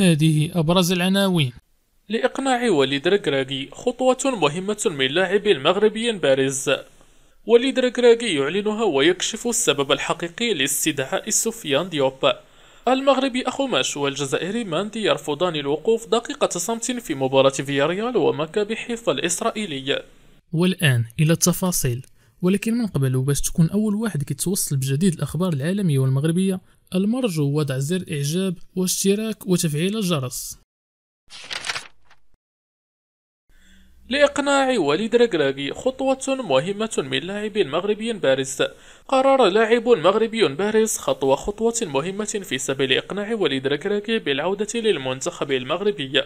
هذه أبرز العناوين لإقناع وليد ركراكي خطوة مهمة من لاعب المغربي بارز وليد ركراكي يعلنها ويكشف السبب الحقيقي لاستدعاء سفيان ديوب المغربي أخو ماش والجزائري ماندي يرفضان الوقوف دقيقة صمت في مباراة فياريال ومكابي حيفا الإسرائيلية والآن إلى التفاصيل ولكن من قبل وباش تكون أول واحد كيتوصل بجديد الأخبار العالمية والمغربية المرجو وضع زر إعجاب واشتراك وتفعيل الجرس لإقناع وليد ركراكي خطوة مهمة من لاعب مغربي بارز قرر لاعب مغربي بارز خطوة خطوة مهمة في سبيل إقناع وليد ركراكي بالعودة للمنتخب المغربي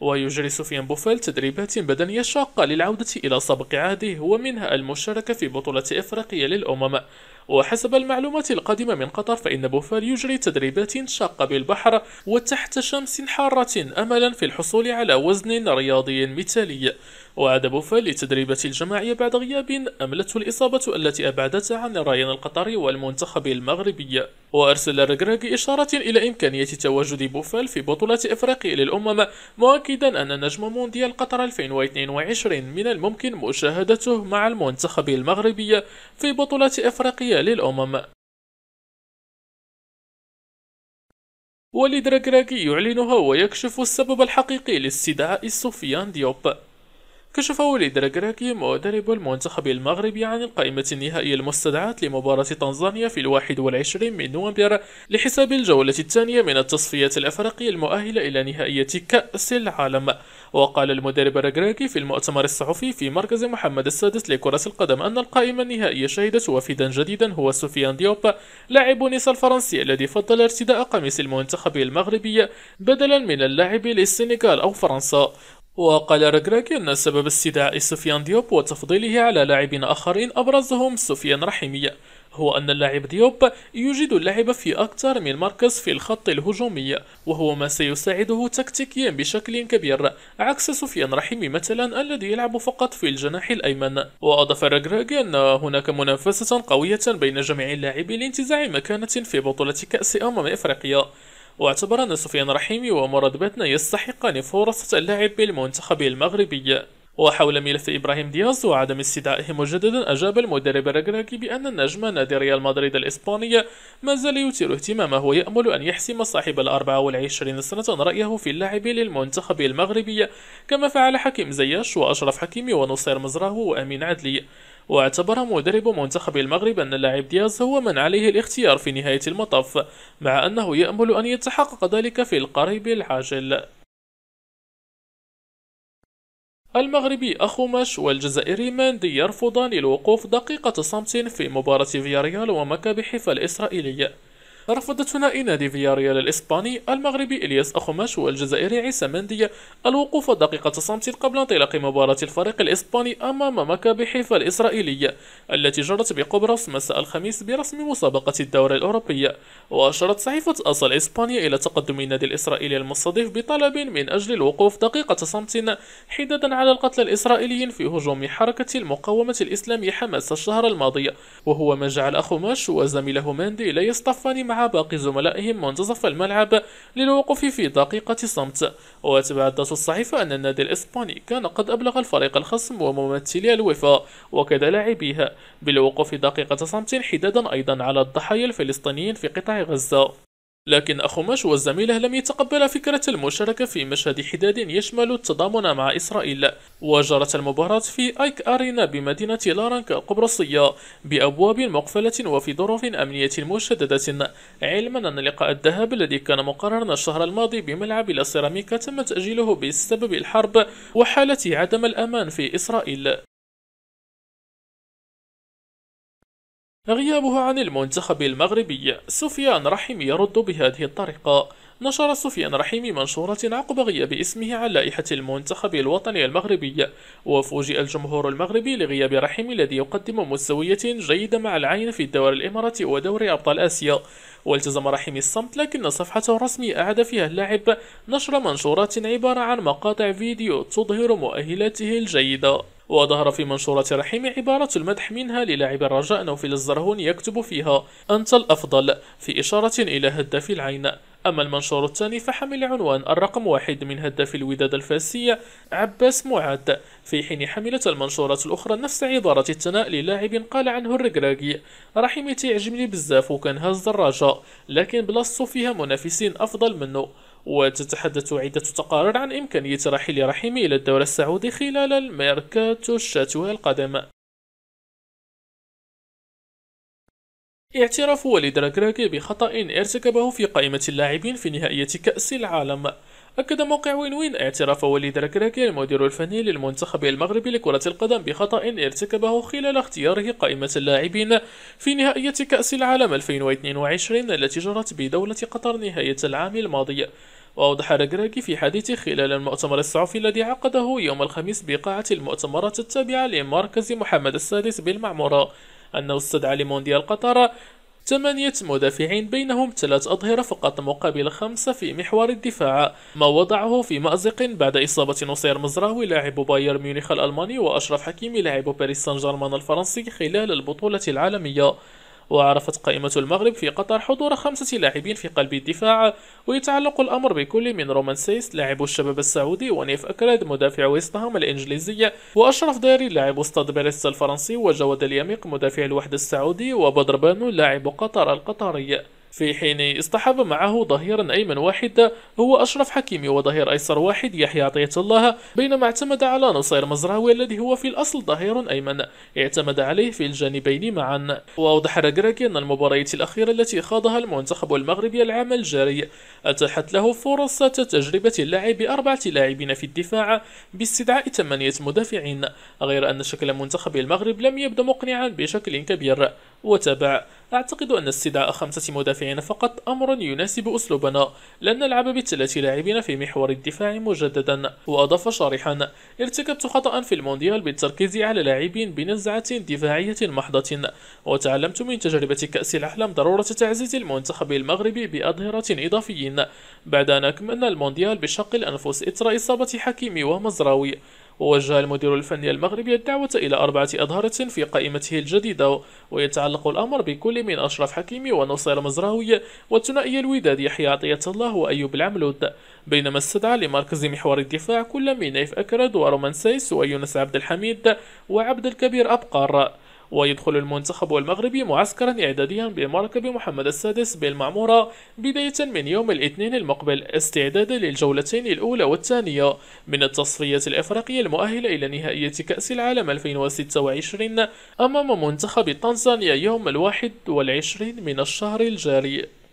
ويجري سفيان بوفال تدريبات بدنية شاقة للعودة إلى سبق عهده ومنها المشاركة في بطولة إفريقيا للأمم وحسب المعلومات القادمة من قطر فإن بوفال يجري تدريبات شاقة بالبحر وتحت شمس حارة أملا في الحصول على وزن رياضي مثالي وعاد بوفال لتدريبة الجماعية بعد غياب أملته الإصابة التي أبعدته عن الرايان القطري والمنتخب المغربي وأرسل ركراكي إشارة إلى إمكانية تواجد بوفال في بطولة إفريقيا للأمم مؤكدا أن نجم مونديال قطر 2022 من الممكن مشاهدته مع المنتخب المغربي في بطولة إفريقيا للأمم وليد ركراكي يعلنها ويكشف السبب الحقيقي لاستدعاء سفيان ديوب كشف وليد راكراكي مدرب المنتخب المغربي عن القائمة النهائية المستدعاة لمباراة تنزانيا في الواحد والعشرين من نوفمبر لحساب الجولة الثانية من التصفيات الأفريقية المؤهلة إلى نهائية كأس العالم وقال المدرب راكراكي في المؤتمر الصحفي في مركز محمد السادس لكرة القدم أن القائمة النهائية شهدت وفدا جديدا هو سفيان ديوب لاعب نيس الفرنسي الذي فضل ارتداء قميص المنتخب المغربي بدلا من اللاعب للسنغال أو فرنسا وقال ركراك أن سبب استدعاء سفيان ديوب وتفضيله على لاعبين آخرين أبرزهم سفيان رحيمي هو أن اللاعب ديوب يجد اللعب في أكثر من مركز في الخط الهجومي وهو ما سيساعده تكتيكيا بشكل كبير عكس سفيان رحيمي مثلا الذي يلعب فقط في الجناح الأيمن وأضاف رجراج أن هناك منافسة قوية بين جميع اللاعبين لانتزاع مكانة في بطولة كأس أمم إفريقيا واعتبر أن سفيان رحيمي ومراد باتنا يستحقان فرصة اللعب بالمنتخب المغربي وحول ملف إبراهيم دياز وعدم استدعائه مجددا أجاب المدرب الركراكي بأن النجم نادي ريال مدريد الإسباني ما زال يثير اهتمامه ويأمل أن يحسم صاحب ال 24 سنة رأيه في اللعب للمنتخب المغربي كما فعل حكيم زياش وأشرف حكيمي ونصير مزراه وأمين عدلي واعتبر مدرب منتخب المغرب أن اللاعب دياز هو من عليه الاختيار في نهاية المطاف مع أنه يأمل أن يتحقق ذلك في القريب العاجل المغربي أخومش والجزائري ماندي يرفضان الوقوف دقيقة صمت في مباراة فياريال ومكابحف الإسرائيلية رفض نادي فياريال الإسباني المغربي إلياس أخماش والجزائري عيسى مندي الوقوف دقيقة صمت قبل انطلاق مباراة الفريق الإسباني أمام مكابي حيفا الإسرائيلية التي جرت بقبرص مساء الخميس برسم مسابقة الدوري الأوروبي وأشارت صحيفة أصل إسبانيا إلى تقدم النادي الإسرائيلي المستضيف بطلب من أجل الوقوف دقيقة صمت حدادا على القتلى الإسرائيليين في هجوم حركة المقاومة الإسلامية حماس الشهر الماضي وهو ما جعل أخماش وزميله مندي لا يصطفان مع مع باقي زملائهم منتصف الملعب للوقوف في دقيقة صمت وتبعدت الصحيفة أن النادي الإسباني كان قد أبلغ الفريق الخصم وممثلي الوفاء وكذا لاعبيها بالوقوف دقيقة صمت حدادا أيضا على الضحايا الفلسطينيين في قطاع غزة لكن أخوماش والزميلة لم يتقبلا فكرة المشاركة في مشهد حداد يشمل التضامن مع إسرائيل وجرت المباراة في أيك أرينا بمدينة لارنكا القبرصية بأبواب مقفلة وفي ظروف أمنية مشددة علما أن لقاء الذهاب الذي كان مقررا الشهر الماضي بملعب لاسيراميكا تم تأجيله بسبب الحرب وحالة عدم الأمان في إسرائيل غيابها عن المنتخب المغربي سفيان رحيم يرد بهذه الطريقة نشر سفيان رحيمي منشورات عقب غياب اسمه عن لائحة المنتخب الوطني المغربي وفوجئ الجمهور المغربي لغياب رحيمي الذي يقدم مستوية جيدة مع العين في الدور الإماراتي ودور أبطال آسيا والتزم رحيمي الصمت لكن صفحته الرسمية أعاد فيها اللاعب نشر منشورات عبارة عن مقاطع فيديو تظهر مؤهلاته الجيدة وظهر في منشورة رحيم عبارة المدح منها للاعب الرجاء نوفل الزرهون يكتب فيها أنت الأفضل في إشارة إلى هداف العين أما المنشور الثاني فحمل عنوان الرقم واحد من هداف الوداد الفاسية عباس معاد في حين حملت المنشورات الأخرى نفس عبارة الثناء للاعب قال عنه الركراكي رحيمي تيعجبني بزاف وكان هز الرجاء لكن بلاصتو فيها منافسين أفضل منه وتتحدث عدة تقارير عن إمكانية رحيل رحيمي إلى الدوري السعودي خلال الميركاتو الشتوي القادم اعتراف وليد راكراكي بخطأ ارتكبه في قائمة اللاعبين في نهائية كأس العالم أكد موقع وين وين اعتراف وليد ركراكي المدير الفني للمنتخب المغربي لكرة القدم بخطأ ارتكبه خلال اختياره قائمة اللاعبين في نهائية كأس العالم 2022 التي جرت بدولة قطر نهاية العام الماضي وأوضح ركراكي في حديث خلال المؤتمر الصحفي الذي عقده يوم الخميس بقاعة المؤتمرات التابعة لمركز محمد السادس بالمعمورة أنه استدعى لمونديال قطر ثمانية مدافعين بينهم ثلاث أظهرة فقط مقابل خمسة في محور الدفاع ما وضعه في مأزق بعد إصابة نصير مزراوي لاعب بايرن ميونخ الألماني وأشرف حكيمي لاعب باريس سان جيرمان الفرنسي خلال البطولة العالمية وعرفت قائمة المغرب في قطر حضور خمسة لاعبين في قلب الدفاع ويتعلق الأمر بكل من رومان سيس لاعب الشباب السعودي ونيف أكراد مدافع ويستهام الإنجليزية الإنجليزي وأشرف داري لاعب استاد باريس الفرنسي وجواد اليميق مدافع الوحدة السعودي وبدر بانو لاعب قطر القطري في حين اصطحب معه ظهيرا أيمن واحد هو أشرف حكيمي وظهير أيسر واحد يحيى عطية الله بينما اعتمد على نصير مزراوي الذي هو في الأصل ظهير أيمن اعتمد عليه في الجانبين معا وأوضح راكراكي أن المباريات الأخيرة التي خاضها المنتخب المغربي العام الجاري أتاحت له فرصة تجربة اللعب بأربعة لاعبين في الدفاع باستدعاء ثمانية مدافعين غير أن شكل منتخب المغرب لم يبدو مقنعا بشكل كبير وتابع أعتقد أن استدعاء خمسة مدافعين فقط أمر يناسب أسلوبنا لن نلعب بثلاث لاعبين في محور الدفاع مجددا وأضاف شارحا ارتكبت خطأ في المونديال بالتركيز على لاعبين بنزعة دفاعية محضة وتعلمت من تجربة كأس العالم ضرورة تعزيز المنتخب المغربي بأظهرة إضافيين بعد أن أكملنا المونديال بشق الأنفس إثر إصابة حكيمي ومزراوي ووجه المدير الفني المغربي الدعوة إلى أربعة أظهرة في قائمته الجديدة ويتعلق الأمر بكل من أشرف حكيمي ونصير مزراوي والثنائي الوداد يحيى عطية الله وأيوب العملود بينما استدعى لمركز محور الدفاع كل من نايف أكرد ورومان سيس ويونس عبد الحميد وعبد الكبير أبقار ويدخل المنتخب المغربي معسكرا إعداديا بمركب محمد السادس بالمعمورة بداية من يوم الاثنين المقبل استعدادا للجولتين الأولى والثانية من التصفيات الإفريقية المؤهلة إلى نهائية كأس العالم 2026 أمام منتخب تنزانيا يوم الواحد والعشرين من الشهر الجاري